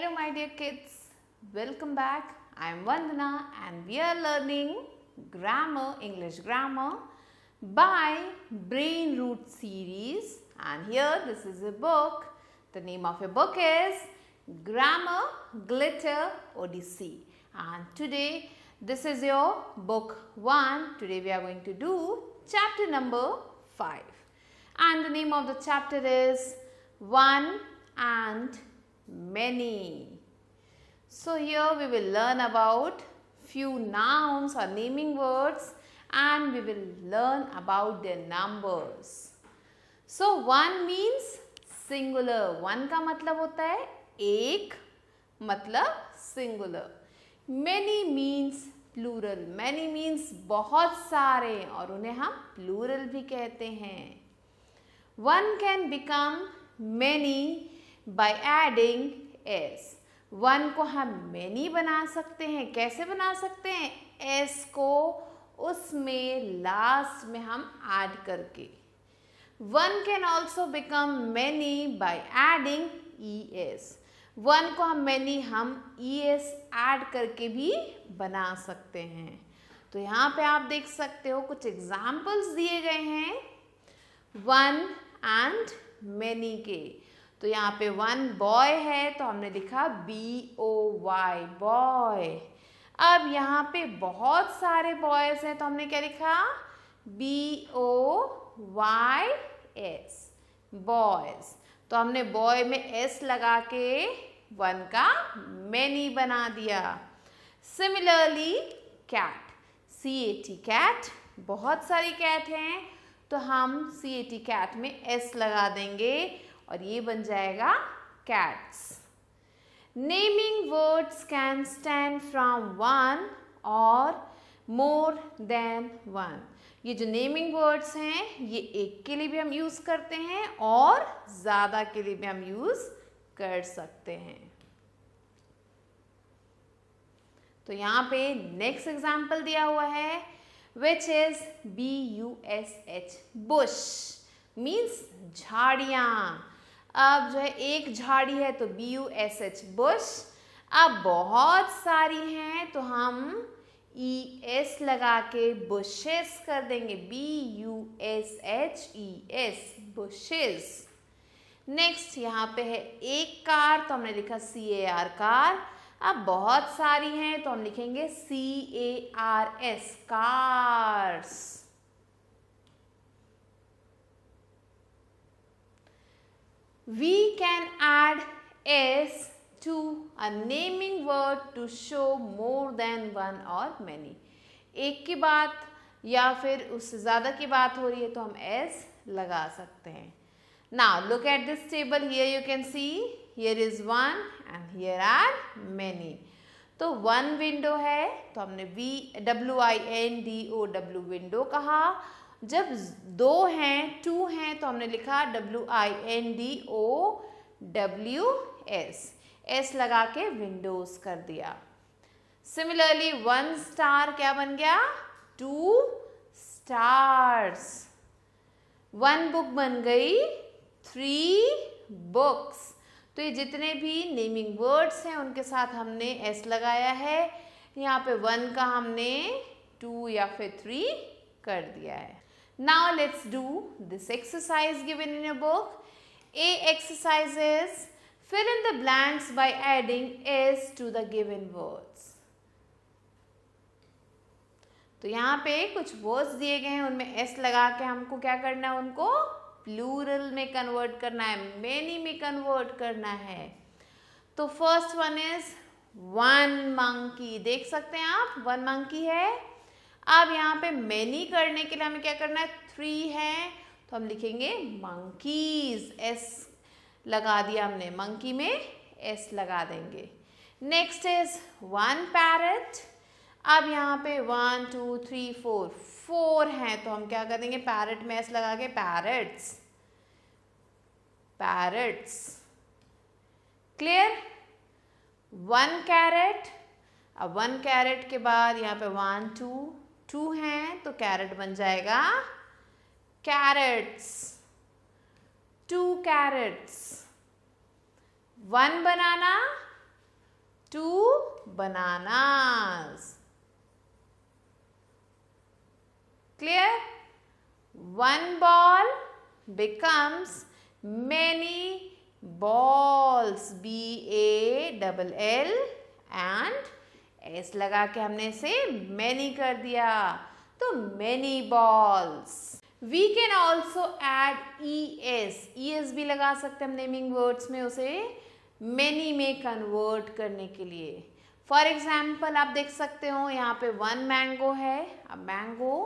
Hello my dear kids, welcome back. I am Vandana and we are learning grammar, English grammar by Brain Root series and here this is a book. The name of your book is Grammar Glitter Odyssey and today this is your book 1. Today we are going to do chapter number 5 and the name of the chapter is 1 and many. So here we will learn about few nouns or naming words and we will learn about their numbers. So one means singular one ka matlab hota hai ek matlab singular many means plural many means bahut sare aur unhe hum plural bhi kehte hain one can become many by adding s one को हम many बना सकते हैं कैसे बना सकते हैं S को उसमें लास्ट में हम ऐड करके one can also become many by adding E S one को हम मैनी हम ई एस एड करके भी बना सकते हैं तो यहाँ पे आप देख सकते हो कुछ एग्जाम्पल्स दिए गए हैं वन एंड मैनी के तो यहाँ पे वन बॉय है तो हमने लिखा बी ओ वाई बॉय अब यहाँ पे बहुत सारे बॉयज हैं तो हमने क्या लिखा B O Y S boys तो हमने बॉय में एस लगा के वन का मैनी बना दिया similarly cat C A T cat बहुत सारी कैट हैं तो हम सी ए टी कैट में एस लगा देंगे और ये बन जाएगा cats naming words can stand from one और मोर देन वन ये जो नेमिंग वर्ड्स हैं ये एक के लिए भी हम यूज़ करते हैं और ज़्यादा के लिए भी हम यूज़ कर सकते हैं तो यहां पे नेक्स्ट एग्जाम्पल दिया हुआ है which is B U S H bush means झाड़िया अब जो है एक झाड़ी है तो B U S H bush अब बहुत सारी हैं तो हम ई e एस लगा के बुशेस कर देंगे B U S H E S bushes next यहाँ पे है एक कार तो हमने लिखा सी ए आर कार अब बहुत सारी हैं तो हम लिखेंगे C A R S cars we can add s to a naming word to show more than one or many ek ki baat ya fir usse zyada ki baat ho rahi hai to hum s laga sakte hain now look at this table here you can see here is one and here are many तो one window है तो हमने वी W I N D O W window कहा जब दो हैं two हैं तो हमने लिखा W I N D O W S S लगा के विंडोज कर दिया सिमिलरली वन स्टार क्या बन गया टू स्टार्स वन बुक बन गई थ्री बुक्स तो ये जितने भी नेमिंग वर्ड्स हैं उनके साथ हमने एस लगाया है यहाँ पे वन का हमने टू या फिर थ्री कर दिया है Now let's do this exercise given in your book. A exercise is fill in the blanks by adding s to the given words. तो यहाँ पे कुछ वर्ड्स दिए गए हैं उनमें एस लगा के हमको क्या करना है उनको प्लूरल में कन्वर्ट करना है मेनी में कन्वर्ट करना है तो first one is one monkey देख सकते हैं आप वन मंकी है अब यहाँ पे मैनी करने के लिए हमें क्या करना है थ्री है तो हम लिखेंगे मंकीज एस लगा दिया हमने मंकी में एस लगा देंगे नेक्स्ट इज वन पैरट अब यहाँ पे one two three four four हैं तो हम क्या कर देंगे पैरट में एस लगा के parrots parrots clear one carrot अब वन कैरेट के बाद यहाँ पे वन टू टू हैं तो कैरेट बन जाएगा carrots two carrots one banana two bananas clear one ball becomes many balls B A double L and S लगा के हमने इसे मैनी कर दिया तो many balls we can also add E S E S भी लगा सकते हम नेमिंग वर्ड्स में उसे मैनी में कन्वर्ट करने के लिए फॉर एग्जाम्पल आप देख सकते हो यहाँ पे वन मैंगो है अब मैंगो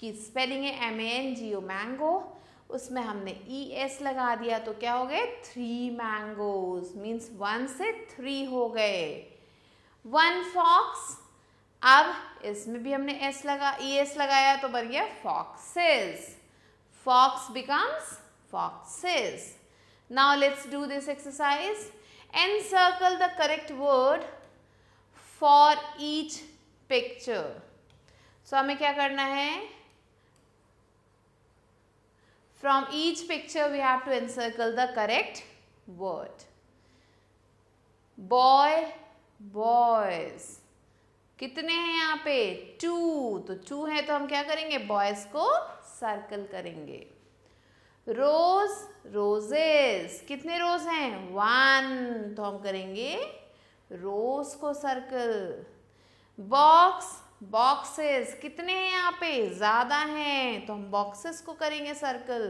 की स्पेलिंग है M N G O mango उसमें हमने ई e एस लगा दिया तो क्या हो गए थ्री मैंगोज मीन्स वन से थ्री हो गए वन फॉक्स अब इसमें भी हमने एस लगा ई e एस लगाया तो बन गया foxes fox becomes foxes now let's do this exercise and circle the correct word for each picture so हमें क्या करना है from each picture we have to encircle the correct word boy boys कितने हैं यहाँ पे टू तो to है तो हम क्या करेंगे बॉयज को सर्कल करेंगे रोज रोजेस कितने रोज हैं वन तो हम करेंगे रोज को सर्कल बॉक्स बॉक्सेस कितने हैं यहाँ पे ज़्यादा हैं तो हम बॉक्सेस को करेंगे circle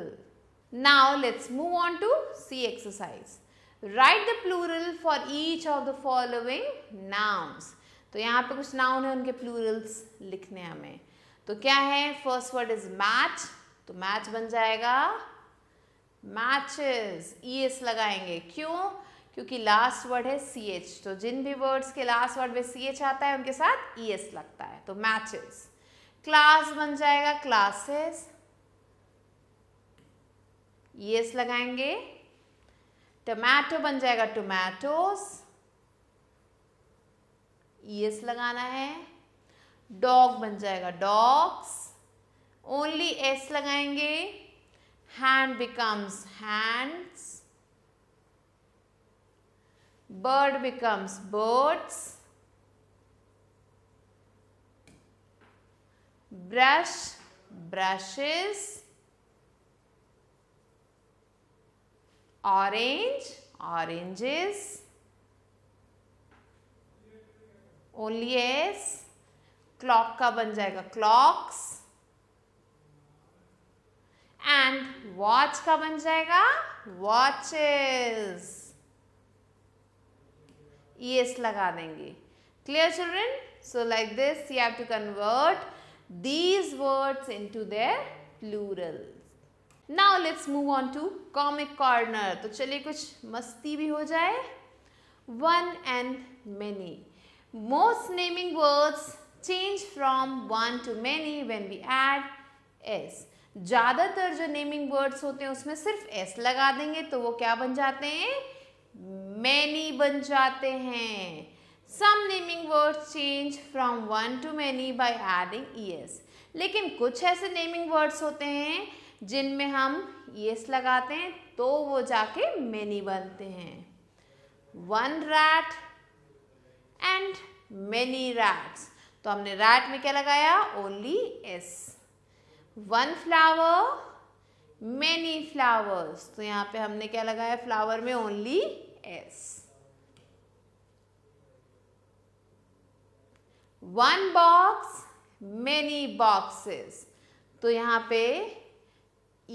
now let's move on to C exercise write the plural for each of the following nouns तो यहाँ पे कुछ नाउन है उनके प्लूरल्स लिखने हमें तो क्या है फर्स्ट वर्ड इज मैच तो मैच बन जाएगा मैचेस ई एस लगाएंगे क्यों क्योंकि लास्ट वर्ड है सी एच तो जिन भी वर्ड्स के लास्ट वर्ड में सी एच आता है उनके साथ ई e एस लगता है तो मैचेस क्लास बन जाएगा क्लासेस ई एस लगाएंगे टमाटो बन जाएगा टोमैटोस ईएस लगाना है डॉग बन जाएगा डॉग्स ओनली एस लगाएंगे hand becomes hands bird becomes birds brush brushes orange oranges only s clock ka ban jayega clocks and watch ka ban jayega watches es laga denge clear children so like this you have to convert these words into their plural. Now let's move on to comic corner तो चलिए कुछ मस्ती भी हो जाए one and many most naming words change from one to many when we add S ज़्यादातर जो naming words होते हैं उसमें सिर्फ एस लगा देंगे तो वो क्या बन जाते हैं मैनी बन जाते हैं some naming words change from one to many by adding E S लेकिन कुछ ऐसे नेमिंग वर्ड्स होते हैं जिनमें हम यस लगाते हैं तो वो जाके मैनी बनते हैं one rat and many rats तो हमने रैट में क्या लगाया only S one flower many flowers तो यहाँ पे हमने क्या लगाया फ्लावर में only S one box many boxes तो यहाँ पे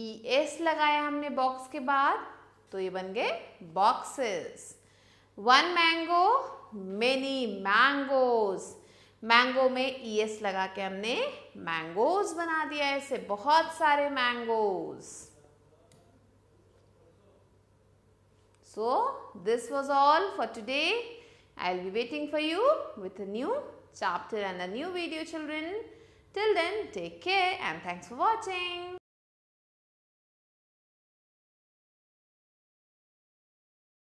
ई e एस लगाया हमने बॉक्स के बाद तो ये बन गए boxes one mango many mangoes mango में ई e एस लगा के हमने मैंगोज बना दिया ऐसे बहुत सारे mangoes so this was all for today I will be waiting for you with a new chapter and a new video children till then take care and thanks for watching